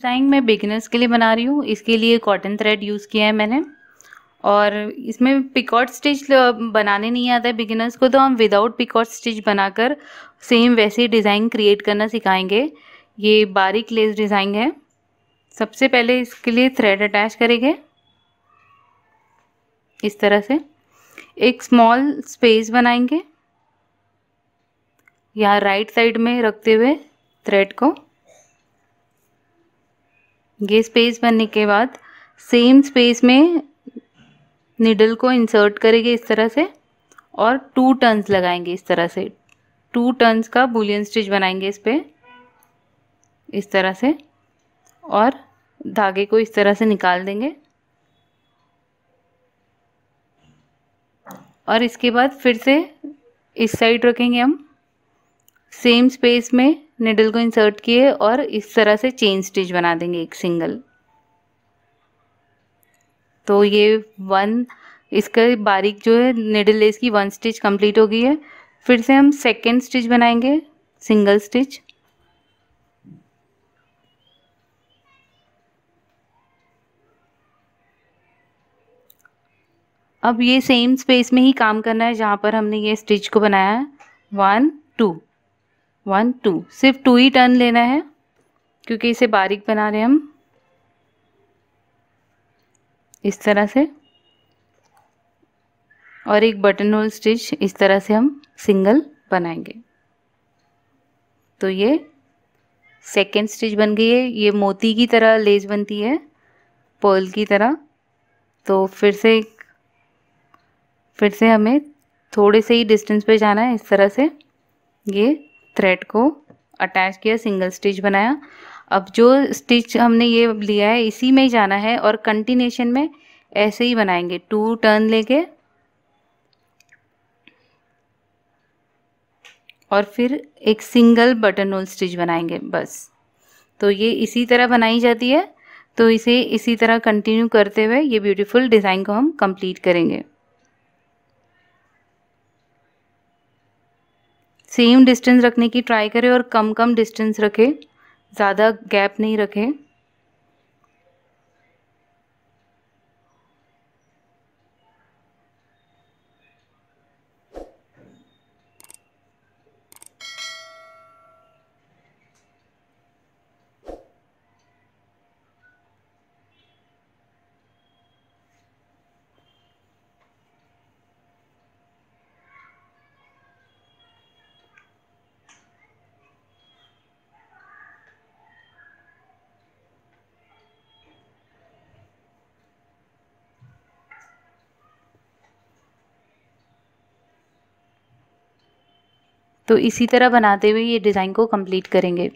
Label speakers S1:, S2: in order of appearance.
S1: drawing मैं beginners के लिए बना रही हूँ इसके लिए कॉटन थ्रेड यूज़ किया है मैंने और इसमें पिकॉट स्टिच बनाने नहीं आता है बिगिनर्स को तो हम विदाउट पिकॉट स्टिच बनाकर सेम वैसे डिज़ाइन क्रिएट करना सिखाएंगे ये बारीक लेस डिज़ाइन है सबसे पहले इसके लिए थ्रेड अटैच करेंगे इस तरह से एक स्मॉल स्पेस बनाएंगे यहाँ राइट साइड में रखते हुए थ्रेड को ये स्पेस बनने के बाद सेम स्पेस में निडल को इंसर्ट करेंगे इस तरह से और टू टर्न्स लगाएंगे इस तरह से टू टर्न्स का बुलियन स्टिच बनाएंगे इस पर इस तरह से और धागे को इस तरह से निकाल देंगे और इसके बाद फिर से इस साइड रखेंगे हम सेम स्पेस में निडल को इंसर्ट किए और इस तरह से चेन स्टिच बना देंगे एक सिंगल तो ये वन इसका बारीक जो है निडल लेस की वन स्टिच कंप्लीट हो गई है फिर से हम सेकेंड स्टिच बनाएंगे सिंगल स्टिच अब ये सेम स्पेस में ही काम करना है जहाँ पर हमने ये स्टिच को बनाया है वन टू वन टू सिर्फ टू ही टर्न लेना है क्योंकि इसे बारीक बना रहे हम इस तरह से और एक बटन होल स्टिच इस तरह से हम सिंगल बनाएंगे तो ये सेकेंड स्टिच बन गई है ये मोती की तरह लेस बनती है पर्ल की तरह तो फिर से फिर से हमें थोड़े से ही डिस्टेंस पे जाना है इस तरह से ये थ्रेड को अटैच किया सिंगल स्टिच बनाया अब जो स्टिच हमने ये लिया है इसी में ही जाना है और कंटिन्यूशन में ऐसे ही बनाएंगे टू टर्न लेके और फिर एक सिंगल बटन होल स्टिच बनाएंगे बस तो ये इसी तरह बनाई जाती है तो इसे इसी तरह कंटिन्यू करते हुए ये ब्यूटीफुल डिज़ाइन को हम कंप्लीट करेंगे सेम डिस्टेंस रखने की ट्राई करें और कम कम डिस्टेंस रखें ज़्यादा गैप नहीं रखें तो इसी तरह बनाते हुए ये डिज़ाइन को कंप्लीट करेंगे